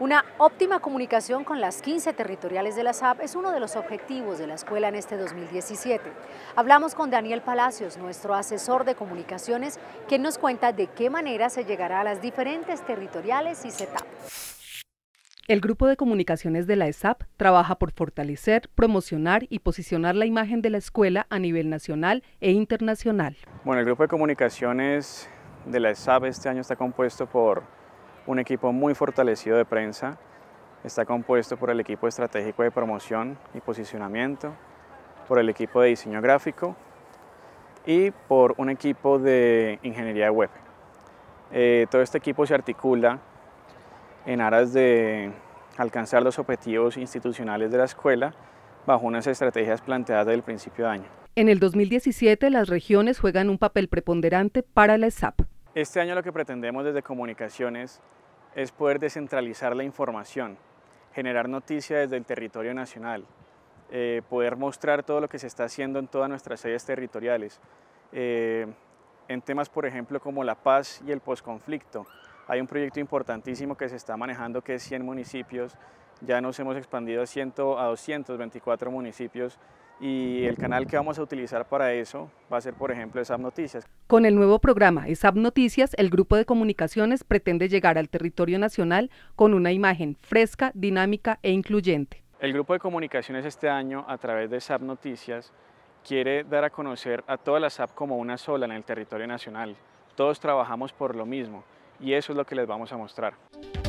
Una óptima comunicación con las 15 territoriales de la SAP es uno de los objetivos de la escuela en este 2017. Hablamos con Daniel Palacios, nuestro asesor de comunicaciones, quien nos cuenta de qué manera se llegará a las diferentes territoriales y SETAP. El grupo de comunicaciones de la ESAP trabaja por fortalecer, promocionar y posicionar la imagen de la escuela a nivel nacional e internacional. Bueno, el grupo de comunicaciones de la ESAP este año está compuesto por un equipo muy fortalecido de prensa. Está compuesto por el equipo estratégico de promoción y posicionamiento, por el equipo de diseño gráfico y por un equipo de ingeniería web. Eh, todo este equipo se articula en aras de alcanzar los objetivos institucionales de la escuela bajo unas estrategias planteadas desde el principio de año. En el 2017 las regiones juegan un papel preponderante para la SAP. Este año lo que pretendemos desde Comunicaciones es poder descentralizar la información, generar noticias desde el territorio nacional, eh, poder mostrar todo lo que se está haciendo en todas nuestras sedes territoriales. Eh, en temas, por ejemplo, como la paz y el posconflicto, hay un proyecto importantísimo que se está manejando que es 100 municipios ya nos hemos expandido a, 100, a 224 municipios y el canal que vamos a utilizar para eso va a ser, por ejemplo, ESAP Noticias. Con el nuevo programa ESAP Noticias, el grupo de comunicaciones pretende llegar al territorio nacional con una imagen fresca, dinámica e incluyente. El grupo de comunicaciones este año, a través de SAP Noticias, quiere dar a conocer a todas las SAP como una sola en el territorio nacional. Todos trabajamos por lo mismo y eso es lo que les vamos a mostrar.